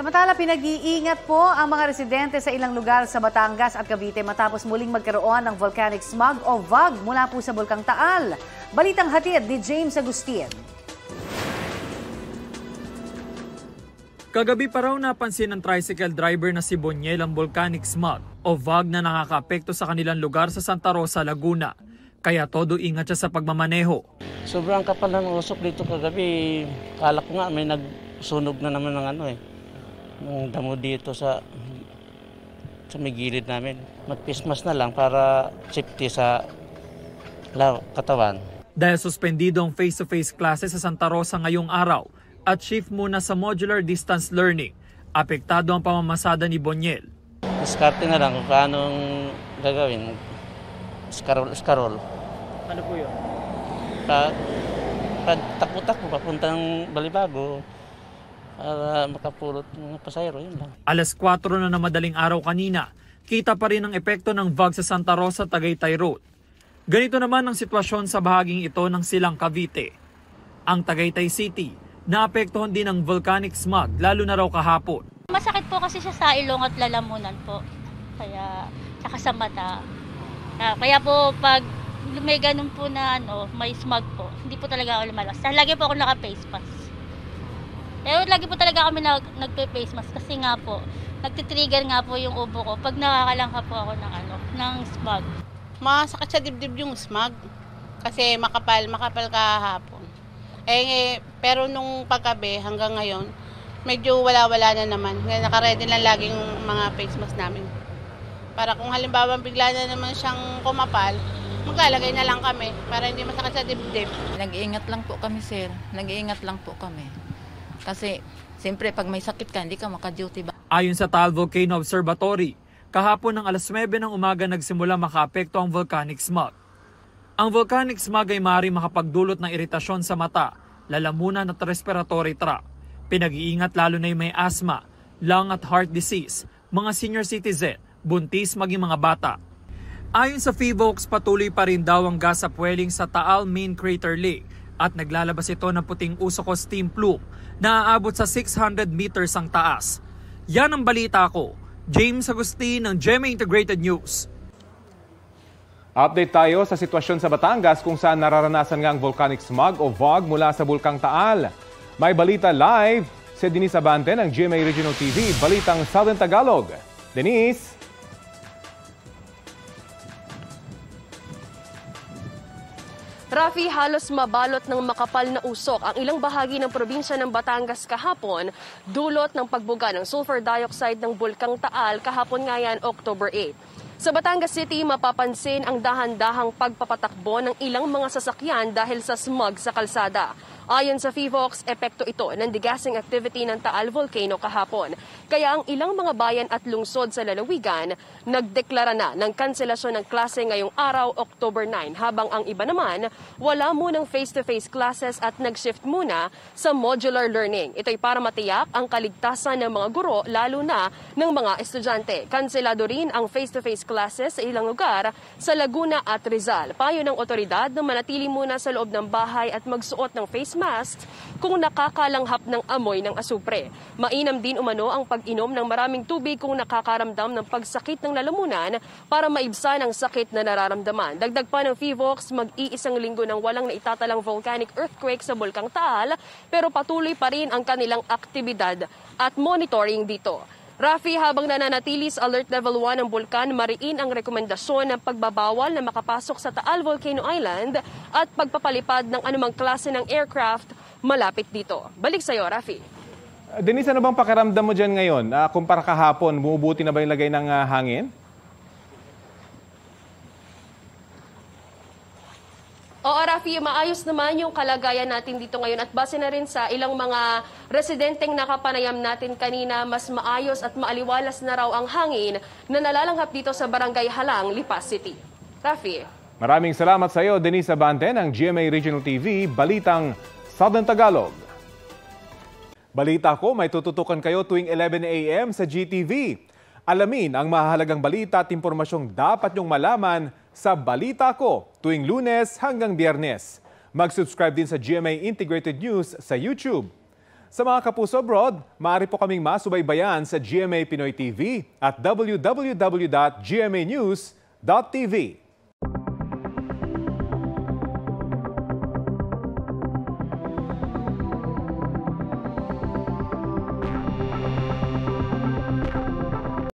Samantala, pinag-iingat po ang mga residente sa ilang lugar sa Batangas at Cavite matapos muling magkaroon ng volcanic smog o VOG mula po sa Bulkang Taal. Balitang hatid ni James Agustin. Kagabi pa raw napansin ng tricycle driver na si Boniel ang volcanic smog o VOG na nakakaapekto sa kanilang lugar sa Santa Rosa, Laguna. Kaya todo ingat siya sa pagmamaneho. Sobrang kapal ng usok dito kagabi. Kala ko nga may nagsunog na naman ng ano eh ng damo dito sa sa may gilid namin. Magpismas na lang para safety sa katawan. Dahil suspendido ang face-to-face classes sa Santa Rosa ngayong araw at shift muna sa modular distance learning, apektado ang pamamasada ni Bonyel. Diskarte na lang kung paano gagawin. Skarol, skarol. Ano po yun? Pa, pag takbo-takbo papuntang Balibago, para makapulot ng pasayro. Yun lang. Alas 4 na na madaling araw kanina, kita pa rin ang epekto ng vag sa Santa Rosa, Tagaytay Road. Ganito naman ang sitwasyon sa bahaging ito ng Silang Cavite. Ang Tagaytay City, naapektuhan din ng volcanic smog lalo na raw kahapon. Masakit po kasi siya sa ilong at lalamunan po. Kaya, saka sa mata. Ah, kaya po pag may ganun po na ano, may smog po, hindi po talaga ako lumalas. Lagi po ako naka-face mask. Pero eh, lagi po talaga kami nag, nagpe-face mask kasi nga po, nagtitrigger nga po yung ubo ko pag nakakalangka po ako ng ano, ng smog. Masakit sa dibdib yung smog kasi makapal, makapal kahapon. Eh, eh pero nung pagkabi hanggang ngayon, medyo wala-wala na naman. Kaya nakaredy lang laging mga face mask namin. Para kung halimbawa bigla na naman siyang kumapal, maglalagay na lang kami para hindi masakit sa dibdib. Nag-iingat lang po kami, sir. Nag-iingat lang po kami. Kasi siyempre pag may sakit ka, hindi ka maka-duty ba? Ayon sa Taal Volcano Observatory, kahapon ng alas 9 ng umaga nagsimula makaapekto ang volcanic smog. Ang volcanic smog ay maaaring makapagdulot ng iritasyon sa mata, lalamunan at respiratory tract. Pinag-iingat lalo na yung may asthma, lung at heart disease, mga senior citizen, buntis maging mga bata. Ayon sa FIVOX, patuloy pa rin daw ang gas upwelling sa Taal Main Crater Lake at naglalabas ito ng puting usok o steam plume na aabot sa 600 meters ang taas. Yan ang balita ko. James Agustin ng GMA Integrated News. Update tayo sa sitwasyon sa Batangas kung saan nararanasan nga ang volcanic smog o VOG mula sa Bulkang Taal. May balita live si Denise Abante ng GMA Regional TV, Balitang Southern Tagalog. Denise! Rafi, halos mabalot ng makapal na usok ang ilang bahagi ng probinsya ng Batangas kahapon, dulot ng pagbuga ng sulfur dioxide ng Bulkang Taal kahapon nga yan October 8. Sa Batangas City, mapapansin ang dahan-dahang pagpapatakbo ng ilang mga sasakyan dahil sa smog sa kalsada. Ayon sa FIVOX, epekto ito ng degassing activity ng Taal Volcano kahapon. Kaya ang ilang mga bayan at lungsod sa lalawigan nagdeklara na ng kanselasyon ng klase ngayong araw, October 9, habang ang iba naman wala munang face-to-face classes at nag-shift muna sa modular learning. Ito'y para matiyak ang kaligtasan ng mga guro, lalo na ng mga estudyante. Kanselado rin ang face-to-face -face classes sa ilang lugar sa Laguna at Rizal. Payo ng otoridad na manatili muna sa loob ng bahay at magsuot ng face mask kung nakakalanghap ng amoy ng asupre. Mainam din umano ang pag pag-inom ng maraming tubig kung nakakaramdam ng pagsakit ng lalamunan para maibsan ang sakit na nararamdaman. Dagdag pa ng FIVOX, mag-iisang linggo nang walang naitatalang volcanic earthquake sa Bulkang Taal pero patuloy pa rin ang kanilang aktibidad at monitoring dito. Rafi, habang nananatili sa Alert Level 1 ng bulkan, mariin ang rekomendasyon ng pagbabawal na makapasok sa Taal Volcano Island at pagpapalipad ng anumang klase ng aircraft malapit dito. Balik sa iyo, Rafi. Denise, ano bang pakiramdam mo dyan ngayon? Uh, kumpara kahapon, bumubuti na ba yung lagay ng uh, hangin? Oo, Rafi, maayos naman yung kalagayan natin dito ngayon at base na rin sa ilang mga residenteng nakapanayam natin kanina, mas maayos at maaliwalas na raw ang hangin na nalalanghap dito sa Barangay Halang, Lipa City. Rafi. Maraming salamat sa iyo, Denise Abante ng GMA Regional TV, Balitang Southern Tagalog. Balita ko may tututukan kayo tuwing 11 a.m. sa GTV. Alamin ang mahalagang balita at impormasyong dapat nyong malaman sa Balita Ko tuwing lunes hanggang biyernes. Mag-subscribe din sa GMA Integrated News sa YouTube. Sa mga kapuso abroad, maaari po kaming masubaybayan sa GMA Pinoy TV at www.gmanews.tv.